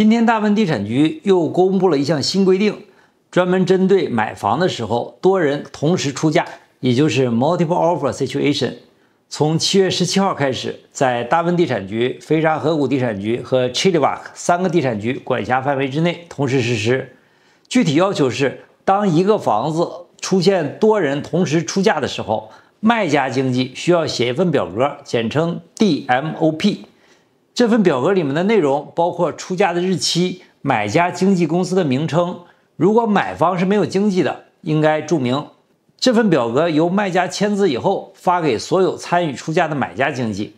今天，大温地产局又公布了一项新规定，专门针对买房的时候多人同时出价，也就是 multiple offer situation。从七月十七号开始，在大温地产局、费沙河谷地产局和 Chilliwack 三个地产局管辖范围之内同时实施。具体要求是，当一个房子出现多人同时出价的时候，卖家经纪需要写一份表格，简称 D M O P。这份表格里面的内容包括出价的日期、买家经纪公司的名称。如果买方是没有经纪的，应该注明。这份表格由卖家签字以后发给所有参与出价的买家经纪。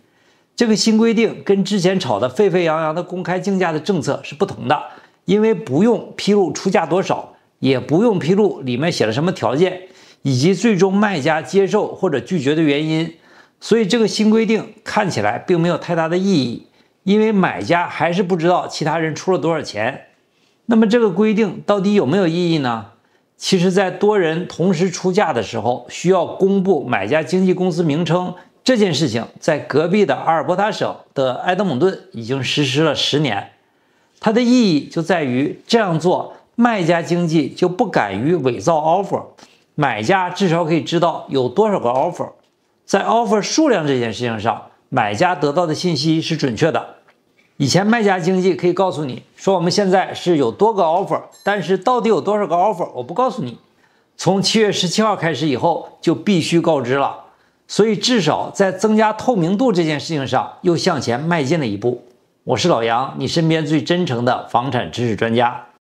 这个新规定跟之前吵得沸沸扬扬的公开竞价的政策是不同的，因为不用披露出价多少，也不用披露里面写了什么条件，以及最终卖家接受或者拒绝的原因。所以这个新规定看起来并没有太大的意义。因为买家还是不知道其他人出了多少钱，那么这个规定到底有没有意义呢？其实，在多人同时出价的时候，需要公布买家经纪公司名称这件事情，在隔壁的阿尔伯塔省的埃德蒙顿已经实施了十年。它的意义就在于这样做，卖家经纪就不敢于伪造 offer，买家至少可以知道有多少个 offer，在 offer 数量这件事情上。买家得到的信息是准确的。以前卖家经济可以告诉你说，我们现在是有多个 offer，但是到底有多少个 offer 我不告诉你。从七月十七号开始以后，就必须告知了。所以至少在增加透明度这件事情上，又向前迈进了一步。我是老杨，你身边最真诚的房产知识专家。